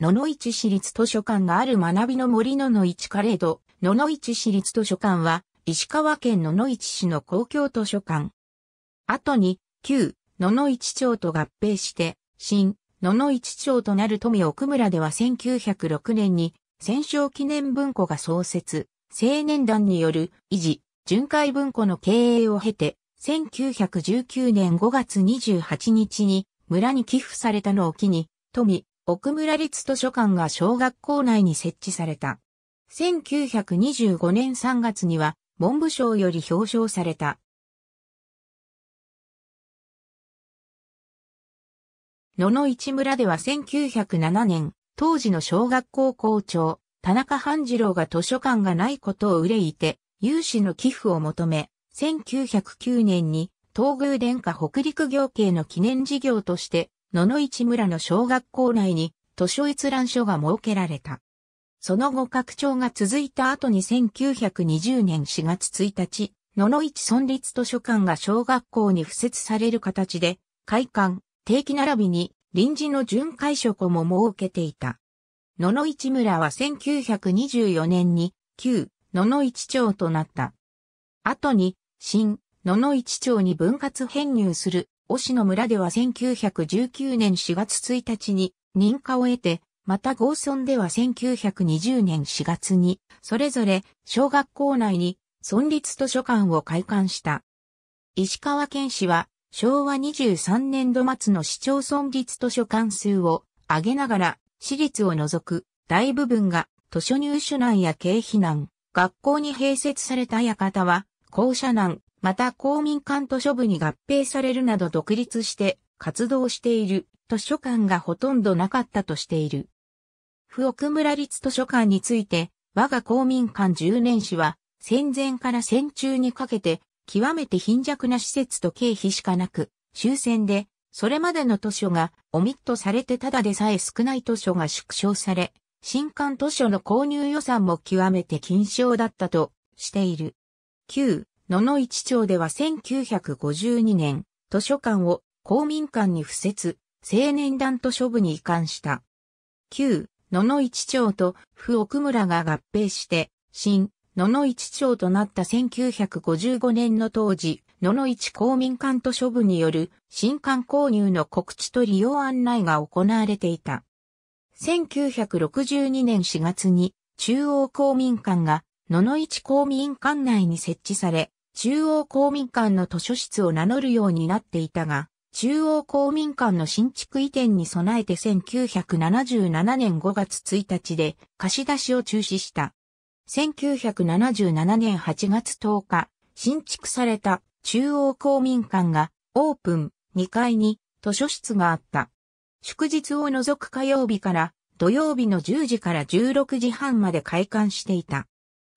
野々市市立図書館がある学びの森野々市カレード、野々市市立図書館は、石川県野々市市の公共図書館。後に、旧、野々市町と合併して、新、野々市町となる富奥村では1906年に、戦勝記念文庫が創設、青年団による維持、巡回文庫の経営を経て、1919年5月28日に村に寄付されたのを機に、富、奥村立図書館が小学校内に設置された。1925年3月には文部省より表彰された。野々市村では1907年、当時の小学校校長、田中半次郎が図書館がないことを憂いて、有志の寄付を求め、1909年に東宮殿下北陸行系の記念事業として野々市村の小学校内に図書閲覧所が設けられた。その後拡張が続いた後に1920年4月1日、野々市村立図書館が小学校に付設される形で、開館、定期並びに臨時の巡回書庫も設けていた。野々市村は1924年に旧野々市町となった。後に新野々市町に分割編入するしの村では1919年4月1日に認可を得て、また合村では1920年4月に、それぞれ小学校内に村立図書館を開館した。石川県市は昭和23年度末の市町村立図書館数を上げながら、私立を除く大部分が図書入手難や経費難、学校に併設された館は、校舎難、また公民館図書部に合併されるなど独立して活動している図書館がほとんどなかったとしている。不奥村立図書館について、我が公民館10年史は、戦前から戦中にかけて、極めて貧弱な施設と経費しかなく、終戦で、それまでの図書がオミットされてただでさえ少ない図書が縮小され、新館図書の購入予算も極めて緊張だったとしている。9、野々市町では1952年、図書館を公民館に付設、青年団図書部に移管した。旧、野々市町と府奥村が合併して、新、野々市町となった1955年の当時、野々市公民館図書部による新館購入の告知と利用案内が行われていた。1962年4月に中央公民館が野々市公民館内に設置され、中央公民館の図書室を名乗るようになっていたが、中央公民館の新築移転に備えて1977年5月1日で貸し出しを中止した。1977年8月10日、新築された中央公民館がオープン2階に図書室があった。祝日を除く火曜日から土曜日の10時から16時半まで開館していた。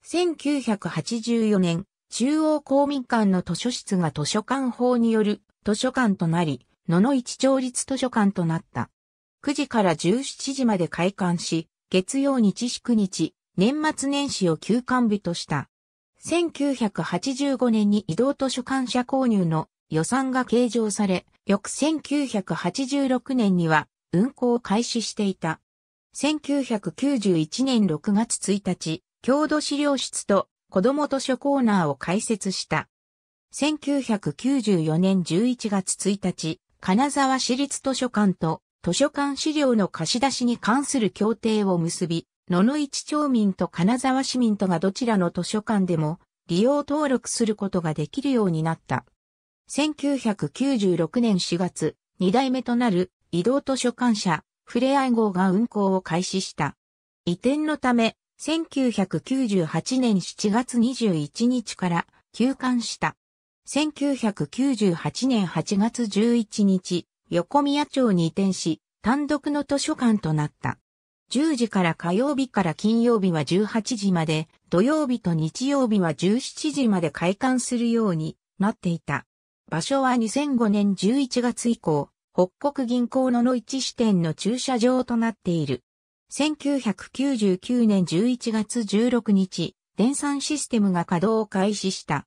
1984年中央公民館の図書室が図書館法による図書館となり、野々市町立図書館となった。9時から17時まで開館し、月曜日祝日、年末年始を休館日とした。1985年に移動図書館社購入の予算が計上され、翌1986年には運行を開始していた。1991年6月1日、郷土資料室と子供図書コーナーを開設した。1994年11月1日、金沢市立図書館と図書館資料の貸し出しに関する協定を結び、野々市町民と金沢市民とがどちらの図書館でも利用登録することができるようになった。1996年4月、2代目となる移動図書館社、ふれあい号が運行を開始した。移転のため、1998年7月21日から休館した。1998年8月11日、横宮町に移転し、単独の図書館となった。10時から火曜日から金曜日は18時まで、土曜日と日曜日は17時まで開館するようになっていた。場所は2005年11月以降、北国銀行の野市支店の駐車場となっている。1999年11月16日、電算システムが稼働を開始した。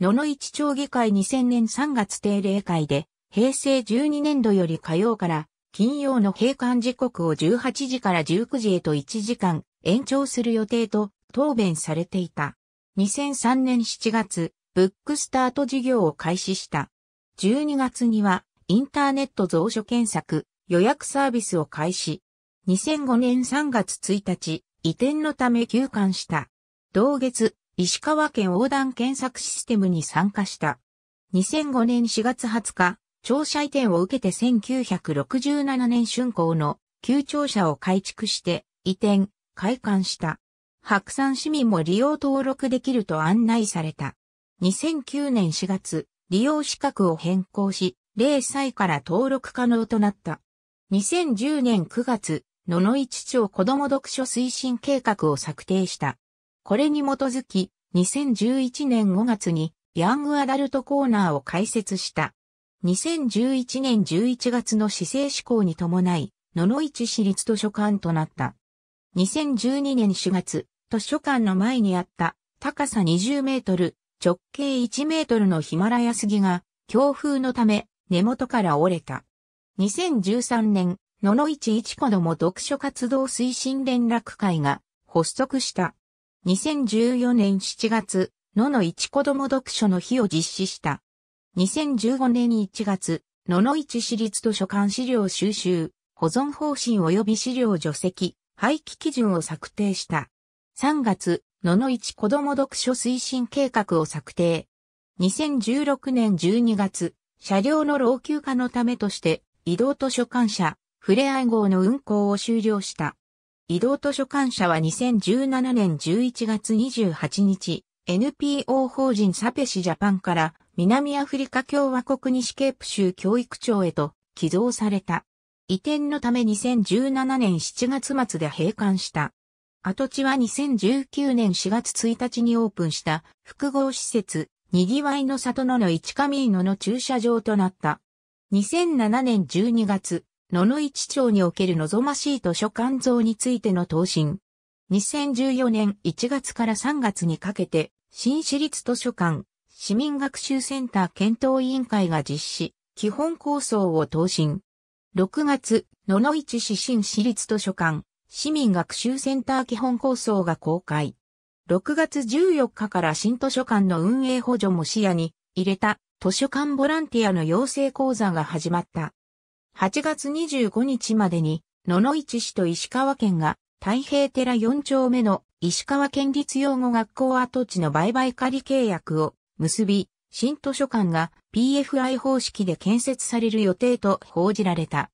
野々市町議会2000年3月定例会で、平成12年度より火曜から金曜の閉館時刻を18時から19時へと1時間延長する予定と答弁されていた。2003年7月、ブックスタート事業を開始した。12月にはインターネット蔵書検索予約サービスを開始。2005年3月1日、移転のため休館した。同月、石川県横断検索システムに参加した。2005年4月20日、庁舎移転を受けて1967年春行の旧庁舎を改築して移転、開館した。白山市民も利用登録できると案内された。2009年4月、利用資格を変更し、0歳から登録可能となった。2010年9月、野々市町子ども読書推進計画を策定した。これに基づき、2011年5月にヤングアダルトコーナーを開設した。2011年11月の市政施行に伴い、野々市市立図書館となった。2012年4月、図書館の前にあった高さ20メートル、直径1メートルのヒマラヤ杉が強風のため根元から折れた。2013年野々市一子ども読書活動推進連絡会が発足した。2014年7月、野々市子ども読書の日を実施した。2015年1月、野々市市立図書館資料収集、保存方針及び資料除籍、廃棄基準を策定した。3月、野々市子ども読書推進計画を策定。2016年12月、車両の老朽化のためとして、移動図書館社、フレアイ号の運行を終了した。移動図書館社は2017年11月28日、NPO 法人サペシジャパンから南アフリカ共和国西ケープ州教育庁へと寄贈された。移転のため2017年7月末で閉館した。跡地は2019年4月1日にオープンした複合施設、にぎわいの里のの市井野の駐車場となった。2007年12月、野々市町における望ましい図書館像についての答申。2014年1月から3月にかけて、新市立図書館、市民学習センター検討委員会が実施、基本構想を答申。6月、野々市市新市立図書館、市民学習センター基本構想が公開。6月14日から新図書館の運営補助も視野に入れた図書館ボランティアの養成講座が始まった。8月25日までに、野々市市と石川県が、太平寺4丁目の石川県立養護学校跡地の売買仮契約を結び、新図書館が PFI 方式で建設される予定と報じられた。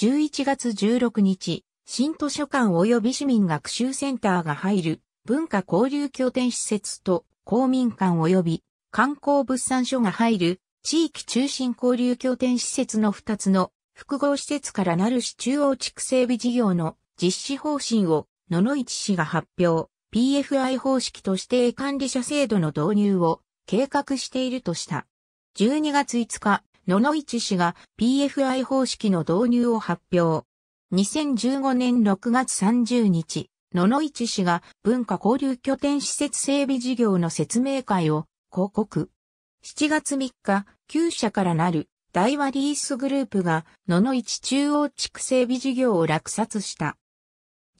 11月16日、新図書館及び市民学習センターが入る文化交流拠点施設と公民館及び観光物産所が入る地域中心交流拠点施設の2つの複合施設からなる市中央地区整備事業の実施方針を野々市市が発表、PFI 方式として管理者制度の導入を計画しているとした。12月5日、野々市市が PFI 方式の導入を発表。2015年6月30日、野々市市が文化交流拠点施設整備事業の説明会を広告、7月3日、旧社からなる大和リースグループが野々市中央地区整備事業を落札した。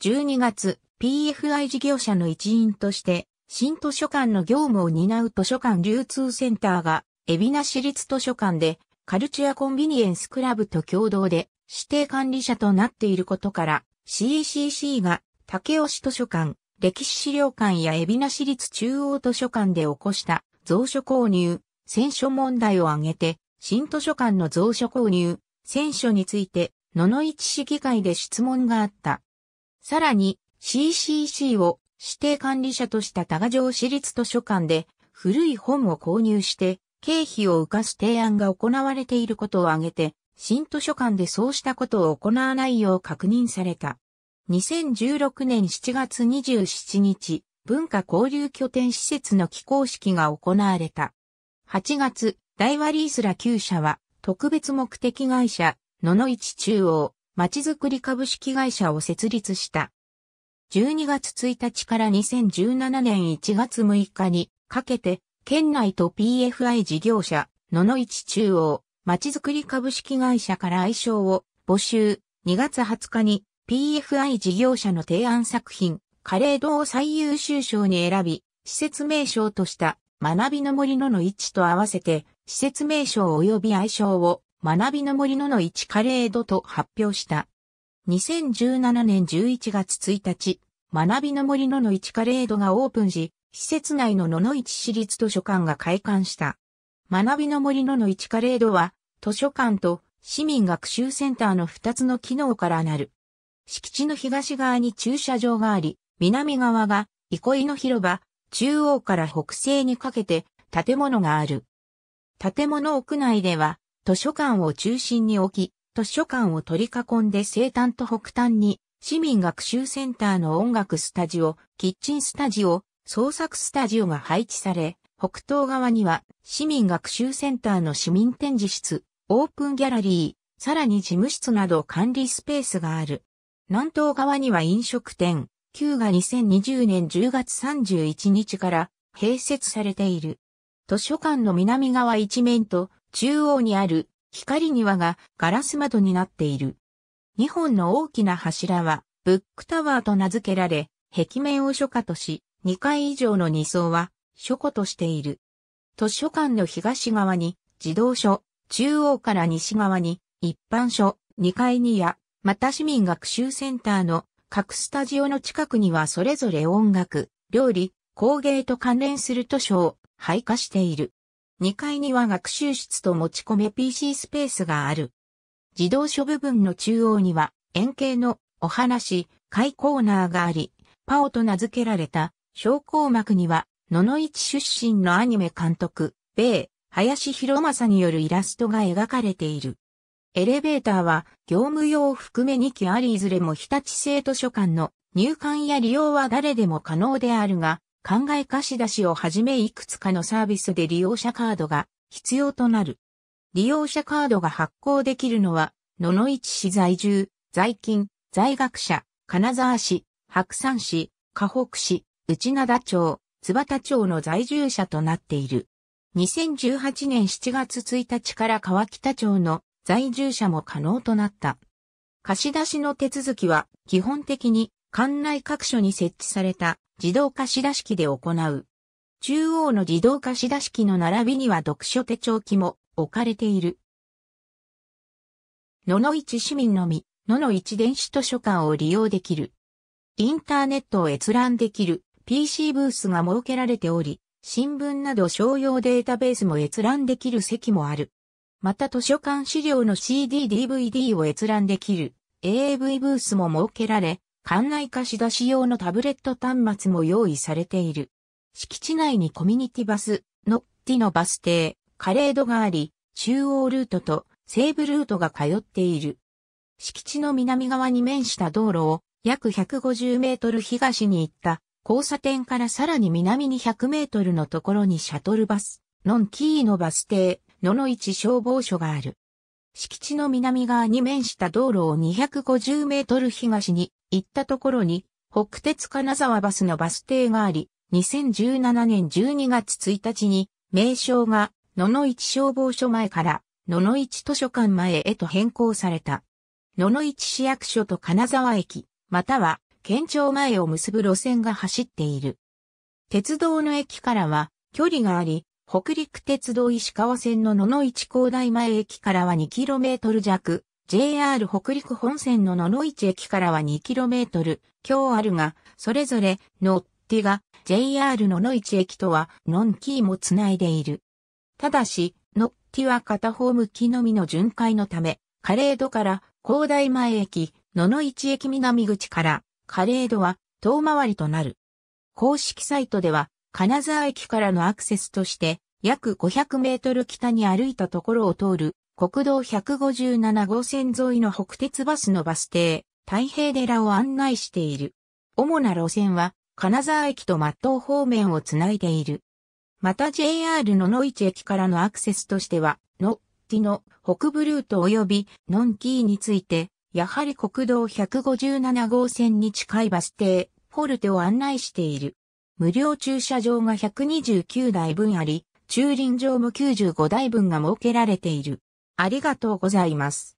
12月、PFI 事業者の一員として、新図書館の業務を担う図書館流通センターが、海老名市立図書館で、カルチュアコンビニエンスクラブと共同で指定管理者となっていることから、CCC が竹尾市図書館、歴史資料館や海老名市立中央図書館で起こした蔵書購入、選書問題を挙げて、新図書館の蔵書購入、選書について、野々市市議会で質問があった。さらに、CCC を指定管理者とした多賀城市立図書館で、古い本を購入して、経費を浮かす提案が行われていることを挙げて、新図書館でそうしたことを行わないよう確認された。2016年7月27日、文化交流拠点施設の起工式が行われた。8月、大和リースラ9社は、特別目的会社、野の市中央、まちづくり株式会社を設立した。12月1日から2017年1月6日にかけて、県内と PFI 事業者、野の市中央、まちづくり株式会社から愛称を募集、2月20日に PFI 事業者の提案作品、カレードを最優秀賞に選び、施設名称とした学びの森のの市と合わせて、施設名称及び愛称を、学びの森のの市。カレードと発表した。2017年11月1日、学びの森のの市。カレードがオープンし、施設内の野々市市立図書館が開館した。学びの森のの市カレードは、図書館と市民学習センターの2つの機能からなる。敷地の東側に駐車場があり、南側が憩いの広場、中央から北西にかけて建物がある。建物屋内では図書館を中心に置き、図書館を取り囲んで西端と北端に市民学習センターの音楽スタジオ、キッチンスタジオ、創作スタジオが配置され、北東側には市民学習センターの市民展示室、オープンギャラリー、さらに事務室など管理スペースがある。南東側には飲食店、旧が2020年10月31日から併設されている。図書館の南側一面と中央にある光庭がガラス窓になっている。2本の大きな柱はブックタワーと名付けられ、壁面を書家とし、2階以上の2層は書庫としている。図書館の東側に児童書、中央から西側に一般書、2階にや、また市民学習センターの各スタジオの近くにはそれぞれ音楽、料理、工芸と関連する図書を配下している。2階には学習室と持ち込め PC スペースがある。児童書部分の中央には円形のお話、会コーナーがあり、パオと名付けられた小項幕には、野々市出身のアニメ監督、米、林博正によるイラストが描かれている。エレベーターは業務用を含め2機ありいずれも日立製図書館の入館や利用は誰でも可能であるが、考え貸し出しをはじめいくつかのサービスで利用者カードが必要となる。利用者カードが発行できるのは、野々市市在住、在勤、在学者、金沢市、白山市、河北市、内灘町、津幡町の在住者となっている。2018年7月1日から川北町の在住者も可能となった。貸し出しの手続きは基本的に管内各所に設置された自動貸出機で行う。中央の自動貸出機の並びには読書手帳機も置かれている。野々市市民のみ、野々市電子図書館を利用できる。インターネットを閲覧できる PC ブースが設けられており、新聞など商用データベースも閲覧できる席もある。また図書館資料の CD-DVD を閲覧できる AAV ブースも設けられ、館内貸し出し用のタブレット端末も用意されている。敷地内にコミュニティバス、ノッティのバス停、カレードがあり、中央ルートと西部ルートが通っている。敷地の南側に面した道路を約150メートル東に行った交差点からさらに南に100メートルのところにシャトルバス、ノンキーのバス停、野々市消防署がある。敷地の南側に面した道路を250メートル東に行ったところに、北鉄金沢バスのバス停があり、2017年12月1日に、名称が野々市消防署前から野々市図書館前へと変更された。野々市市役所と金沢駅、または県庁前を結ぶ路線が走っている。鉄道の駅からは距離があり、北陸鉄道石川線の野々市高台前駅からは 2km 弱、JR 北陸本線の野々市駅からは 2km 強あるが、それぞれのっィが JR 野々市駅とはのんきーもつないでいる。ただし、のっィは片方向きのみの巡回のため、カレードから高台前駅、野々市駅南口から、カレードは遠回りとなる。公式サイトでは、金沢駅からのアクセスとして、約500メートル北に歩いたところを通る、国道157号線沿いの北鉄バスのバス停、太平寺を案内している。主な路線は、金沢駅と松東方面をつないでいる。また JR の野市駅からのアクセスとしては、のっテの北部ルート及びのんキーについて、やはり国道157号線に近いバス停、フォルテを案内している。無料駐車場が129台分あり、駐輪場も95台分が設けられている。ありがとうございます。